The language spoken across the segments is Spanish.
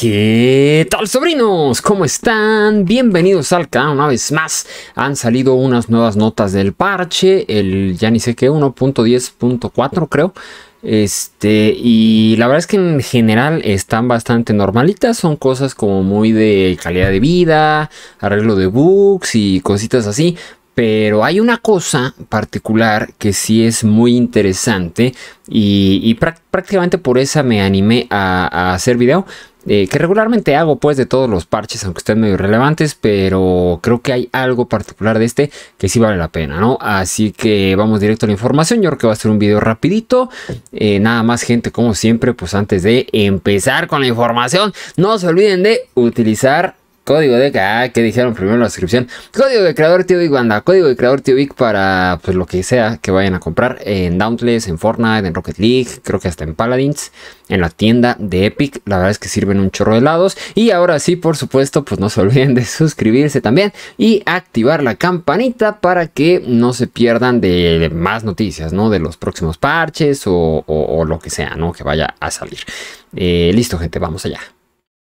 ¿Qué tal sobrinos? ¿Cómo están? Bienvenidos al canal una vez más. Han salido unas nuevas notas del parche, el ya ni sé qué, 1.10.4 creo. Este, y la verdad es que en general están bastante normalitas, son cosas como muy de calidad de vida, arreglo de bugs y cositas así, pero hay una cosa particular que sí es muy interesante y, prácticamente por esa me animé a, hacer video. Eh, que regularmente hago pues de todos los parches, aunque estén medio relevantes, pero creo que hay algo particular de este que sí vale la pena, ¿no? Así que vamos directo a la información, yo creo que va a ser un video rapidito, eh, nada más gente como siempre, pues antes de empezar con la información, no se olviden de utilizar Código de ah, que dijeron primero la descripción. Código de creador tío Big Código de creador tío Big para pues lo que sea que vayan a comprar en Dauntless, en Fortnite, en Rocket League, creo que hasta en Paladins, en la tienda de Epic. La verdad es que sirven un chorro de lados. Y ahora sí, por supuesto, pues no se olviden de suscribirse también y activar la campanita para que no se pierdan de, más noticias, ¿no? De los próximos parches o, lo que sea, ¿no? Que vaya a salir. Eh, listo, gente, vamos allá.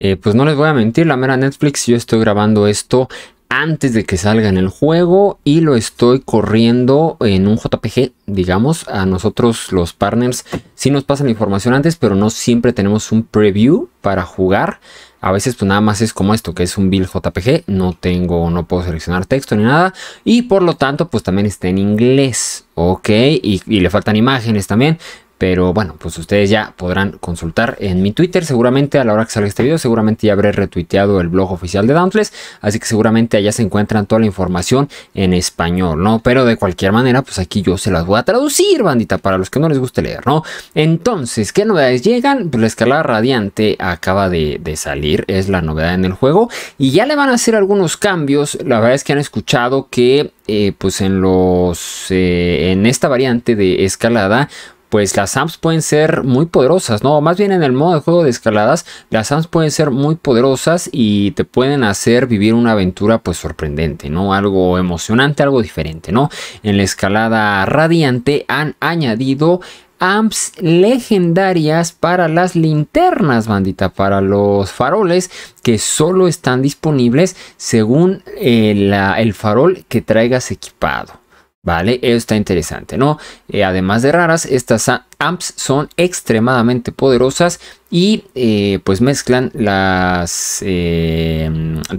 Eh, pues no les voy a mentir, la mera Netflix, yo estoy grabando esto antes de que salga en el juego y lo estoy corriendo en un JPG, digamos. A nosotros los partners sí nos pasan la información antes, pero no siempre tenemos un preview para jugar. A veces pues nada más es como esto, que es un build JPG, no tengo, no puedo seleccionar texto ni nada. Y por lo tanto pues también está en inglés, ok, y le faltan imágenes también. Pero bueno, pues ustedes ya podrán consultar en mi Twitter. Seguramente a la hora que salga este video, seguramente ya habré retuiteado el blog oficial de Dauntless. Así que seguramente allá se encuentran toda la información en español, ¿no? Pero de cualquier manera, pues aquí yo se las voy a traducir, bandita, para los que no les guste leer, ¿no? Entonces, ¿qué novedades llegan? Pues la escalada radiante acaba de, salir, es la novedad en el juego. Y ya le van a hacer algunos cambios. La verdad es que han escuchado que eh, pues en los eh, en esta variante de escalada pues las AMPs pueden ser muy poderosas, ¿no? Más bien en el modo de juego de escaladas, las AMPs pueden ser muy poderosas y te pueden hacer vivir una aventura pues sorprendente, ¿no? Algo emocionante, algo diferente, ¿no? En la escalada radiante han añadido amps legendarias para las linternas, bandita, para los faroles que solo están disponibles según el, eh, el farol que traigas equipado. ¿Vale? Eso está interesante, ¿no? Eh, además de raras, estas amps son extremadamente poderosas y eh, pues mezclan las eh,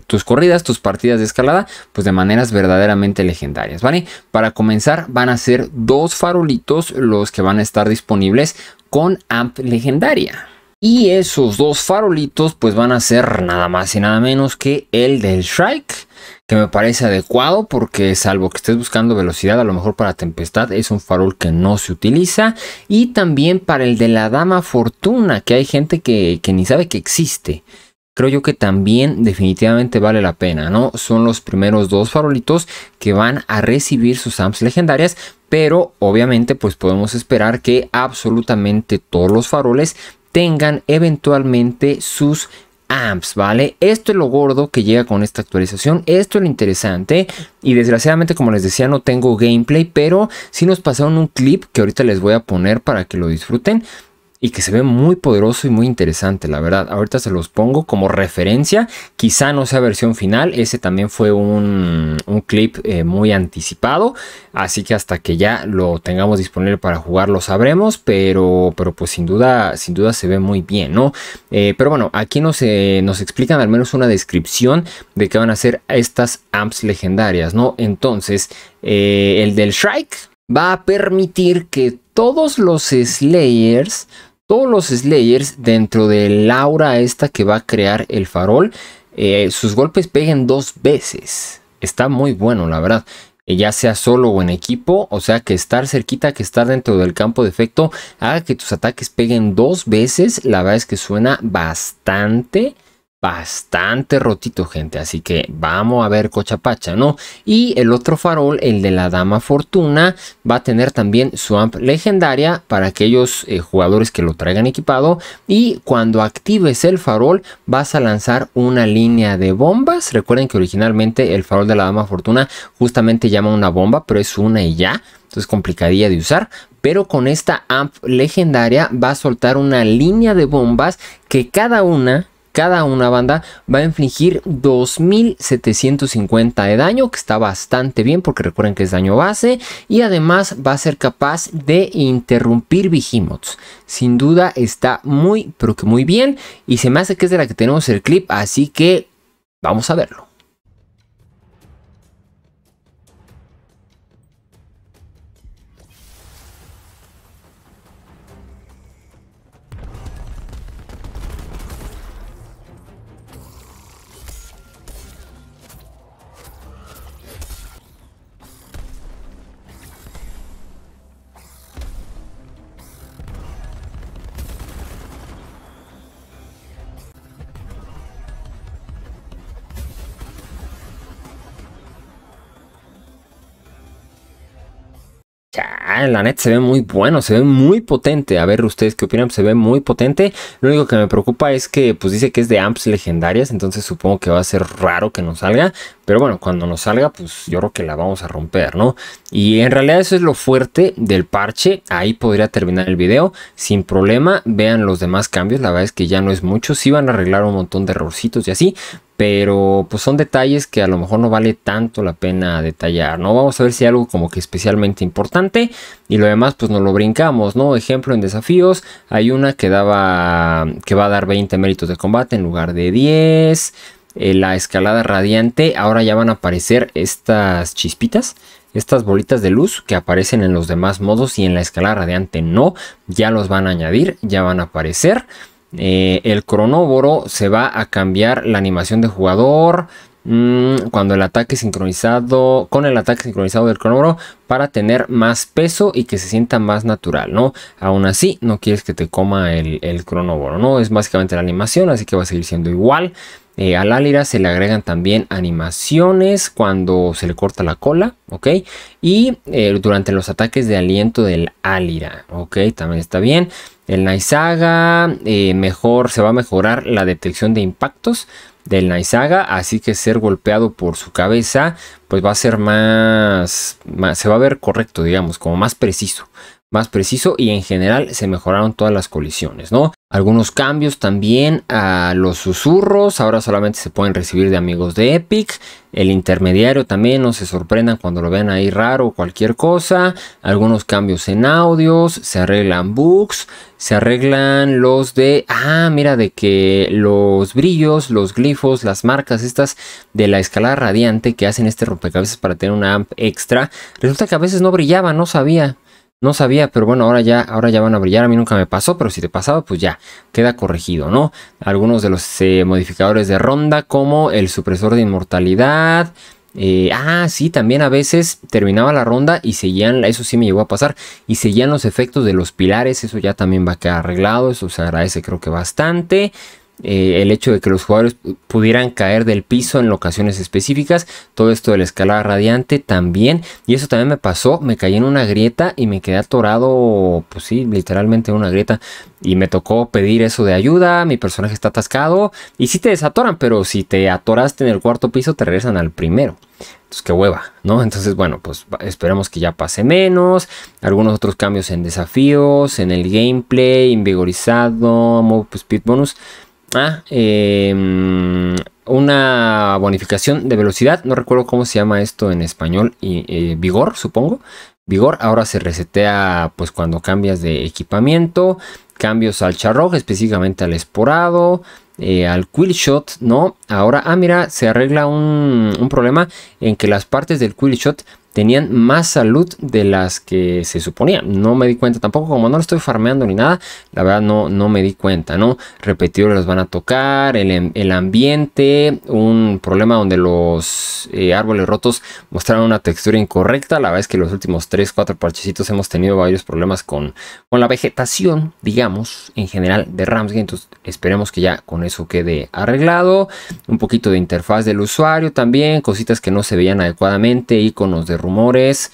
tus corridas, tus partidas de escalada, pues de maneras verdaderamente legendarias, ¿vale? Para comenzar van a ser dos farolitos los que van a estar disponibles con amp legendaria. Y esos dos farolitos pues van a ser nada más y nada menos que el del Shrike que me parece adecuado porque salvo que estés buscando velocidad, a lo mejor para tempestad es un farol que no se utiliza y también para el de la dama fortuna, que hay gente que, que ni sabe que existe creo yo que también definitivamente vale la pena, ¿no? Son los primeros dos farolitos que van a recibir sus amps legendarias, pero obviamente pues podemos esperar que absolutamente todos los faroles tengan eventualmente sus ¿vale? Esto es lo gordo que llega con esta actualización, esto es lo interesante y desgraciadamente como les decía no tengo gameplay, pero sí nos pasaron un clip que ahorita les voy a poner para que lo disfruten y que se ve muy poderoso y muy interesante, la verdad. Ahorita se los pongo como referencia, quizá no sea versión final, ese también fue un, clip eh, muy anticipado, así que hasta que ya lo tengamos disponible para jugar lo sabremos, pero, pero pues sin duda, sin duda se ve muy bien, ¿no? Eh, pero bueno, aquí nos, eh, nos explican al menos una descripción de qué van a ser estas amps legendarias, ¿no? Entonces, el del Shrike va a permitir que todos los Slayers todos los Slayers dentro del aura esta que va a crear el farol, eh, sus golpes peguen dos veces. Está muy bueno, la verdad. Eh, ya sea solo o en equipo, o sea que estar cerquita, que estar dentro del campo de efecto, haga que tus ataques peguen dos veces. La verdad es que suena bastante bastante rotito, gente. Así que vamos a ver Cochapacha, ¿no? Y el otro farol, el de la Dama Fortuna, va a tener también su amp legendaria para aquellos eh, jugadores que lo traigan equipado. Y cuando actives el farol, vas a lanzar una línea de bombas. Recuerden que originalmente el farol de la Dama Fortuna justamente llama una bomba, pero es una y ya. Entonces complicadilla de usar, pero con esta amp legendaria va a soltar una línea de bombas que cada una cada una banda va a infligir 2750 de daño, que está bastante bien porque recuerden que es daño base y además va a ser capaz de interrumpir Behemoths. Sin duda está muy, pero que muy bien y se me hace que es de la que tenemos el clip, así que vamos a verlo. Ah, en la net se ve muy bueno, se ve muy potente. A ver ustedes qué opinan, se ve muy potente. Lo único que me preocupa es que pues dice que es de amps legendarias, entonces supongo que va a ser raro que nos salga. Pero bueno, cuando nos salga, pues yo creo que la vamos a romper, ¿no? Y en realidad eso es lo fuerte del parche. Ahí podría terminar el video sin problema. Vean los demás cambios. La verdad es que ya no es mucho. Sí van a arreglar un montón de errorcitos y así pero pues son detalles que a lo mejor no vale tanto la pena detallar, ¿no? Vamos a ver si hay algo como que especialmente importante y lo demás pues nos lo brincamos, ¿no? Ejemplo en desafíos, hay una que daba que va a dar 20 méritos de combate en lugar de 10. Eh, la escalada radiante, ahora ya van a aparecer estas chispitas, estas bolitas de luz que aparecen en los demás modos y en la escalada radiante no, ya los van a añadir, ya van a aparecer. Eh, el Cronóvoro se va a cambiar la animación de jugador mm, cuando el ataque sincronizado con el ataque sincronizado del cronóboro para tener más peso y que se sienta más natural, ¿no? Aún así, no quieres que te coma el, Cronóvoro ¿no? Es básicamente la animación, así que va a seguir siendo igual. Eh, al Álira se le agregan también animaciones cuando se le corta la cola, ¿ok? Y eh, durante los ataques de aliento del Álira, ¿ok? También está bien. El Naizaga eh, mejor se va a mejorar la detección de impactos del Naisaga, así que ser golpeado por su cabeza, pues va a ser más, más, se va a ver correcto, digamos, como más preciso, más preciso y en general se mejoraron todas las colisiones, ¿no? Algunos cambios también a los susurros, ahora solamente se pueden recibir de amigos de Epic, el intermediario también, no se sorprendan cuando lo vean ahí raro o cualquier cosa, algunos cambios en audios, se arreglan bugs, se arreglan los de, ah, mira, de que los brillos, los glifos, las marcas estas de la escala radiante que hacen este rompecabezas para tener una amp extra, resulta que a veces no brillaba, no sabía, no sabía, pero bueno, ahora ya, ahora ya van a brillar. A mí nunca me pasó, pero si te pasaba, pues ya queda corregido, ¿no? Algunos de los eh, modificadores de ronda, como el supresor de inmortalidad. Eh, ah, sí, también a veces terminaba la ronda y seguían, eso sí me llegó a pasar, y seguían los efectos de los pilares. Eso ya también va a quedar arreglado. Eso se agradece, creo que bastante. Eh, el hecho de que los jugadores pudieran caer del piso en locaciones específicas, todo esto de la escalada radiante también, y eso también me pasó, me caí en una grieta y me quedé atorado, pues sí, literalmente en una grieta, y me tocó pedir eso de ayuda, mi personaje está atascado, y si te desatoran, pero si te atoraste en el cuarto piso te regresan al primero. Entonces, qué hueva, ¿no? Entonces, bueno, pues esperemos que ya pase menos. Algunos otros cambios en desafíos, en el gameplay, invigorizado, move pues, speed bonus. Ah, em, una bonificación de velocidad. No recuerdo cómo se llama esto en español. Y, eh, vigor, supongo. Vigor ahora se resetea pues cuando cambias de equipamiento. Cambios al charro específicamente al esporado. Eh, al quill shot, ¿no? Ahora, ah, mira, se arregla un, un problema en que las partes del quill shot tenían más salud de las que se suponía. No me di cuenta tampoco, como no lo estoy farmeando ni nada, la verdad no, no me di cuenta, ¿no? Repetidores los van a tocar, el, em, el ambiente, un problema donde los eh, árboles rotos mostraron una textura incorrecta. La verdad es que los últimos 3, 4 parchecitos hemos tenido varios problemas con, con la vegetación, digamos, en general de Ramsgate. Entonces esperemos que ya con eso quede arreglado. Un poquito de interfaz del usuario también, cositas que no se veían adecuadamente, iconos de rumores,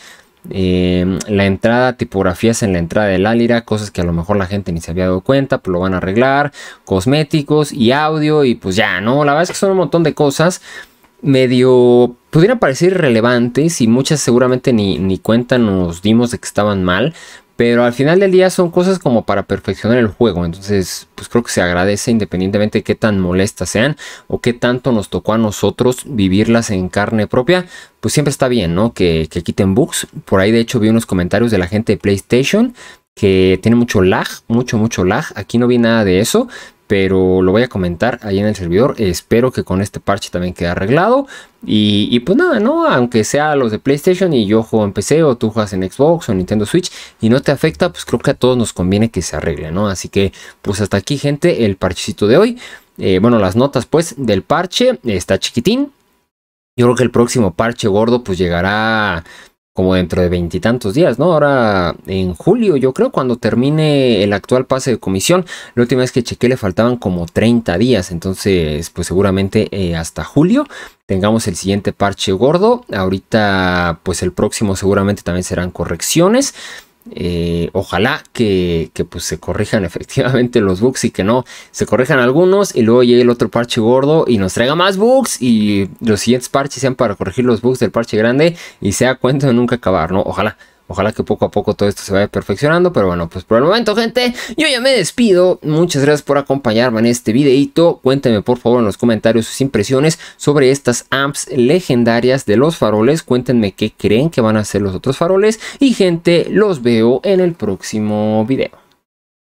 eh, la entrada, tipografías en la entrada del Alira, cosas que a lo mejor la gente ni se había dado cuenta, pues lo van a arreglar, cosméticos y audio y pues ya, ¿no? La verdad es que son un montón de cosas medio pudieran parecer relevantes y muchas seguramente ni, ni cuenta nos dimos de que estaban mal, pero al final del día son cosas como para perfeccionar el juego. Entonces, pues creo que se agradece independientemente de qué tan molestas sean o qué tanto nos tocó a nosotros vivirlas en carne propia. Pues siempre está bien, ¿no? Que, que quiten bugs. Por ahí de hecho vi unos comentarios de la gente de PlayStation que tiene mucho lag, mucho, mucho lag. Aquí no vi nada de eso pero lo voy a comentar ahí en el servidor. Espero que con este parche también quede arreglado. Y, pues nada, ¿no? Aunque sea los de PlayStation y yo juego en PC o tú juegas en Xbox o Nintendo Switch y no te afecta, pues creo que a todos nos conviene que se arregle, ¿no? Así que pues hasta aquí gente el parchecito de hoy. Eh, bueno, las notas pues del parche está chiquitín. Yo creo que el próximo parche gordo pues llegará como dentro de veintitantos días, ¿no? Ahora en julio, yo creo, cuando termine el actual pase de comisión, la última vez que chequé le faltaban como 30 días, entonces pues seguramente eh, hasta julio tengamos el siguiente parche gordo, ahorita pues el próximo seguramente también serán correcciones. Eh, ojalá que, pues se corrijan efectivamente los bugs y que no se corrijan algunos y luego llegue el otro parche gordo y nos traiga más bugs y los siguientes parches sean para corregir los bugs del parche grande y sea cuento de nunca acabar, ¿no? Ojalá. Ojalá que poco a poco todo esto se vaya perfeccionando. Pero bueno, pues por el momento, gente, yo ya me despido. Muchas gracias por acompañarme en este videito. Cuéntenme por favor en los comentarios sus impresiones sobre estas amps legendarias de los faroles. Cuéntenme qué creen que van a ser los otros faroles. Y gente, los veo en el próximo video.